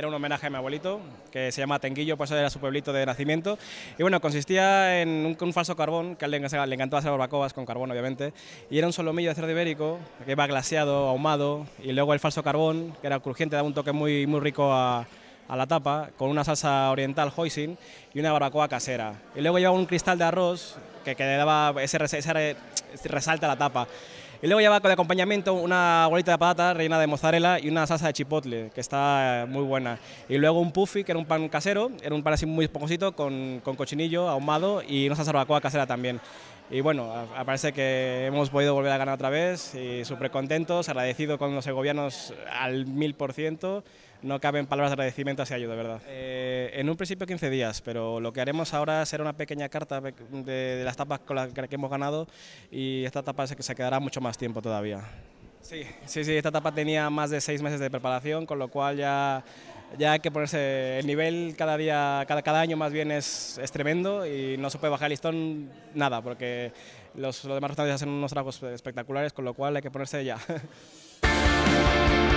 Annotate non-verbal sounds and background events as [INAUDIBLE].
era un homenaje a mi abuelito, que se llama Tenguillo, eso era su pueblito de nacimiento. Y bueno, consistía en un, falso carbón, que a él le, encantaba hacer barbacoas con carbón, obviamente, y era un solomillo de cerdo ibérico, que iba glaseado, ahumado, y luego el falso carbón, que era crujiente, daba un toque muy, muy rico a, la tapa, con una salsa oriental hoisin y una barbacoa casera. Y luego llevaba un cristal de arroz, que, le daba ese, resalta a la tapa. Y luego ya con el acompañamiento una bolita de patata rellena de mozzarella y una salsa de chipotle, que está eh, muy buena. Y luego un puffy, que era un pan casero, era un pan así muy esponjosito con, con cochinillo ahumado y una salsa barbacoa casera también y bueno, parece que hemos podido volver a ganar otra vez y súper contentos, agradecido con los gobiernos al mil por ciento. No caben palabras de agradecimiento hacia ellos, de verdad. Eh, en un principio 15 días, pero lo que haremos ahora será una pequeña carta de, las tapas con las que hemos ganado y esta etapa que se quedará mucho más tiempo todavía. Sí, sí, sí, esta etapa tenía más de seis meses de preparación, con lo cual ya, ya hay que ponerse el nivel cada día, cada, cada año más bien es, tremendo y no se puede bajar el listón nada, porque los, demás restaurantes hacen unos tragos espectaculares, con lo cual hay que ponerse ya. [LAUGHS]